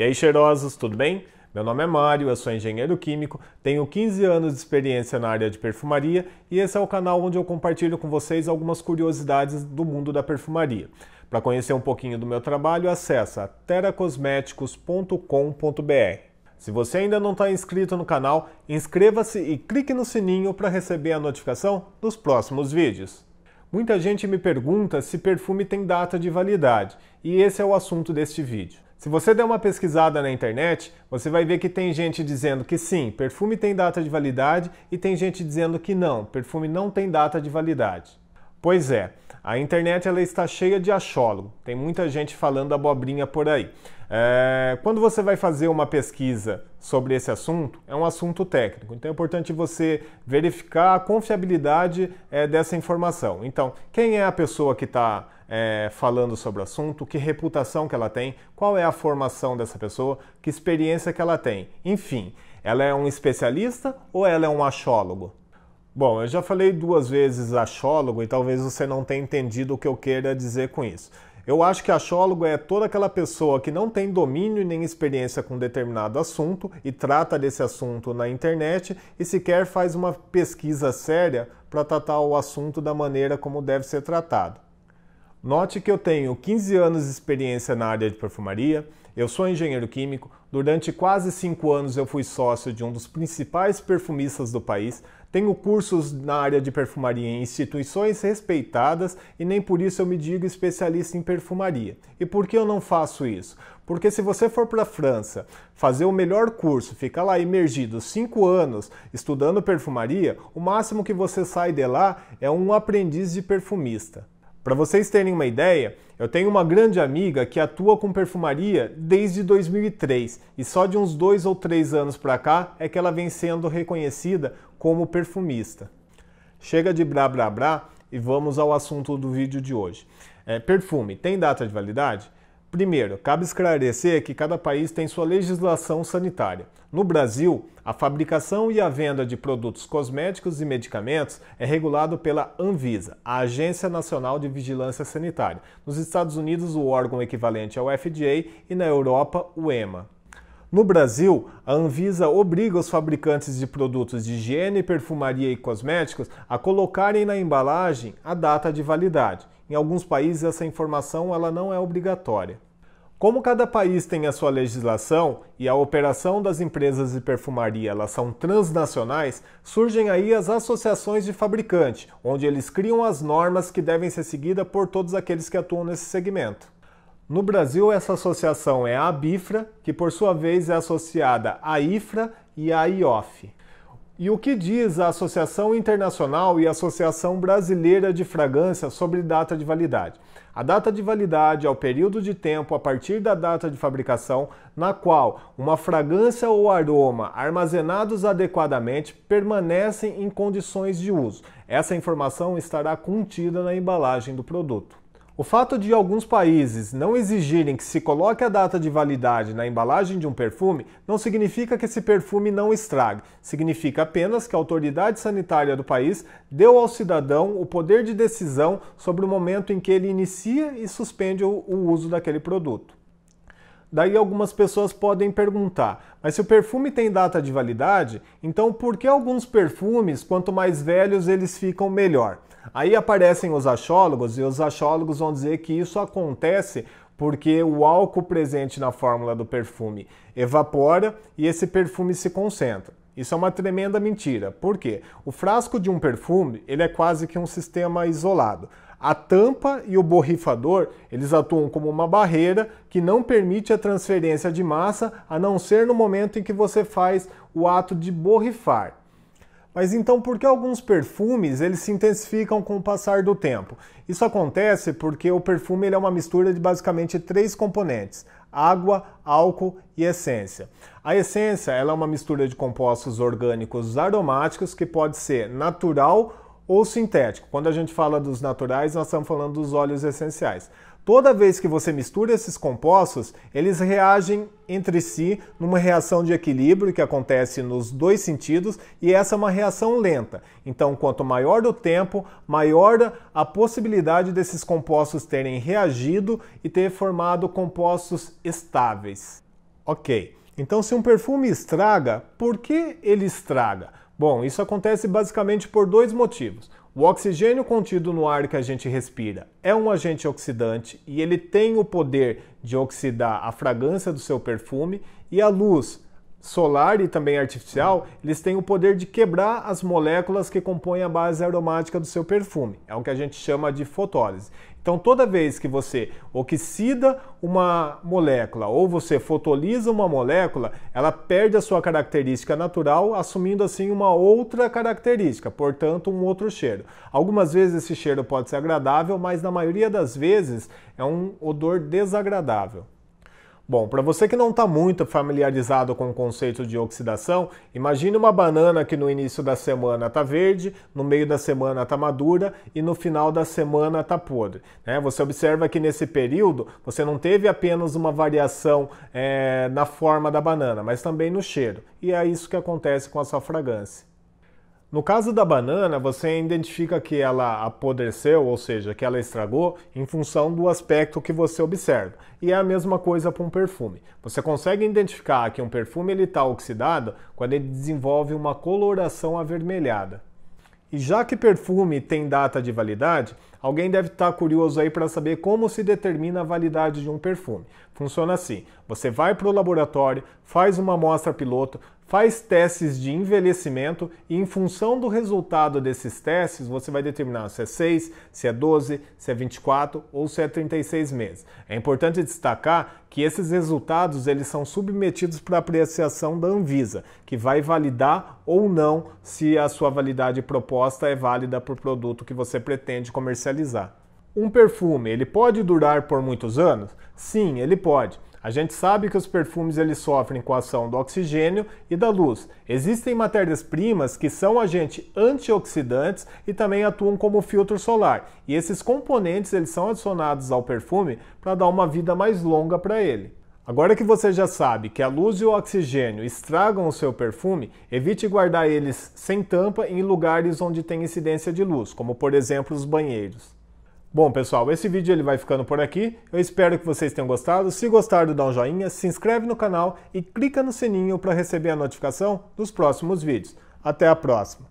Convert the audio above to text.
E aí, cheirosos, tudo bem? Meu nome é Mário, eu sou engenheiro químico, tenho 15 anos de experiência na área de perfumaria e esse é o canal onde eu compartilho com vocês algumas curiosidades do mundo da perfumaria. Para conhecer um pouquinho do meu trabalho, acessa teracosméticos.com.br. Se você ainda não está inscrito no canal, inscreva-se e clique no sininho para receber a notificação dos próximos vídeos. Muita gente me pergunta se perfume tem data de validade, e esse é o assunto deste vídeo. Se você der uma pesquisada na internet, você vai ver que tem gente dizendo que sim, perfume tem data de validade, e tem gente dizendo que não, perfume não tem data de validade. Pois é, a internet ela está cheia de achólogo, tem muita gente falando abobrinha por aí. É, quando você vai fazer uma pesquisa sobre esse assunto, é um assunto técnico, então é importante você verificar a confiabilidade é, dessa informação. Então, quem é a pessoa que está é, falando sobre o assunto, que reputação que ela tem, qual é a formação dessa pessoa, que experiência que ela tem, enfim. Ela é um especialista ou ela é um achólogo? Bom, eu já falei duas vezes achólogo e talvez você não tenha entendido o que eu queira dizer com isso. Eu acho que achólogo é toda aquela pessoa que não tem domínio nem experiência com determinado assunto e trata desse assunto na internet e sequer faz uma pesquisa séria para tratar o assunto da maneira como deve ser tratado. Note que eu tenho 15 anos de experiência na área de perfumaria, eu sou engenheiro químico, durante quase 5 anos eu fui sócio de um dos principais perfumistas do país, tenho cursos na área de perfumaria em instituições respeitadas e nem por isso eu me digo especialista em perfumaria. E por que eu não faço isso? Porque se você for para a França fazer o melhor curso, ficar lá imergido 5 anos estudando perfumaria, o máximo que você sai de lá é um aprendiz de perfumista. Para vocês terem uma ideia, eu tenho uma grande amiga que atua com perfumaria desde 2003 e só de uns dois ou três anos para cá é que ela vem sendo reconhecida como perfumista. Chega de blá blá blá e vamos ao assunto do vídeo de hoje. É, perfume tem data de validade? Primeiro, cabe esclarecer que cada país tem sua legislação sanitária. No Brasil, a fabricação e a venda de produtos cosméticos e medicamentos é regulado pela Anvisa, a Agência Nacional de Vigilância Sanitária. Nos Estados Unidos, o órgão equivalente ao FDA e na Europa, o EMA. No Brasil, a Anvisa obriga os fabricantes de produtos de higiene, perfumaria e cosméticos a colocarem na embalagem a data de validade. Em alguns países essa informação ela não é obrigatória. Como cada país tem a sua legislação e a operação das empresas de perfumaria elas são transnacionais, surgem aí as associações de fabricante, onde eles criam as normas que devem ser seguidas por todos aqueles que atuam nesse segmento. No Brasil, essa associação é a Bifra, que por sua vez é associada à IFRA e à IOF. E o que diz a Associação Internacional e a Associação Brasileira de Fragrância sobre data de validade? A data de validade é o período de tempo a partir da data de fabricação na qual uma fragrância ou aroma armazenados adequadamente permanecem em condições de uso. Essa informação estará contida na embalagem do produto. O fato de alguns países não exigirem que se coloque a data de validade na embalagem de um perfume não significa que esse perfume não estrague, significa apenas que a autoridade sanitária do país deu ao cidadão o poder de decisão sobre o momento em que ele inicia e suspende o uso daquele produto. Daí algumas pessoas podem perguntar: mas se o perfume tem data de validade, então por que alguns perfumes, quanto mais velhos, eles ficam melhor? Aí aparecem os achólogos e os achólogos vão dizer que isso acontece porque o álcool presente na fórmula do perfume evapora e esse perfume se concentra. Isso é uma tremenda mentira. Por quê? O frasco de um perfume, ele é quase que um sistema isolado. A tampa e o borrifador, eles atuam como uma barreira que não permite a transferência de massa, a não ser no momento em que você faz o ato de borrifar. Mas então por que alguns perfumes eles se intensificam com o passar do tempo? Isso acontece porque o perfume ele é uma mistura de basicamente três componentes: água, álcool e essência. A essência ela é uma mistura de compostos orgânicos aromáticos que pode ser natural ou sintético. Quando a gente fala dos naturais, nós estamos falando dos óleos essenciais. Toda vez que você mistura esses compostos, eles reagem entre si numa reação de equilíbrio que acontece nos dois sentidos e essa é uma reação lenta. Então, quanto maior o tempo, maior a possibilidade desses compostos terem reagido e ter formado compostos estáveis. Ok, então se um perfume estraga, por que ele estraga? Bom, isso acontece basicamente por dois motivos. O oxigênio contido no ar que a gente respira é um agente oxidante e ele tem o poder de oxidar a fragrância do seu perfume e a luz solar e também artificial, eles têm o poder de quebrar as moléculas que compõem a base aromática do seu perfume. É o que a gente chama de fotólise. Então, toda vez que você oxida uma molécula ou você fotoliza uma molécula, ela perde a sua característica natural, assumindo assim uma outra característica, portanto, um outro cheiro. Algumas vezes esse cheiro pode ser agradável, mas na maioria das vezes é um odor desagradável. Bom, para você que não está muito familiarizado com o conceito de oxidação, imagine uma banana que no início da semana está verde, no meio da semana está madura e no final da semana está podre. Né? Você observa que nesse período você não teve apenas uma variação é, na forma da banana, mas também no cheiro. E é isso que acontece com a sua fragrância. No caso da banana, você identifica que ela apodreceu, ou seja, que ela estragou, em função do aspecto que você observa. E é a mesma coisa para um perfume. Você consegue identificar que um perfume está oxidado quando ele desenvolve uma coloração avermelhada. E já que perfume tem data de validade, alguém deve estar tá curioso aí para saber como se determina a validade de um perfume. Funciona assim: você vai para o laboratório, faz uma amostra piloto, faz testes de envelhecimento e em função do resultado desses testes, você vai determinar se é 6, se é 12, se é 24 ou se é 36 meses. É importante destacar que esses resultados eles são submetidos para apreciação da Anvisa, que vai validar ou não se a sua validade proposta é válida para o produto que você pretende comercializar. Um perfume, ele pode durar por muitos anos? Sim, ele pode a gente sabe que os perfumes eles sofrem com a ação do oxigênio e da luz. Existem matérias-primas que são agentes antioxidantes e também atuam como filtro solar. E esses componentes eles são adicionados ao perfume para dar uma vida mais longa para ele. Agora que você já sabe que a luz e o oxigênio estragam o seu perfume, evite guardar eles sem tampa em lugares onde tem incidência de luz, como por exemplo os banheiros. Bom, pessoal, esse vídeo ele vai ficando por aqui. Eu espero que vocês tenham gostado. Se gostaram, dá um joinha, se inscreve no canal e clica no sininho para receber a notificação dos próximos vídeos. Até a próxima!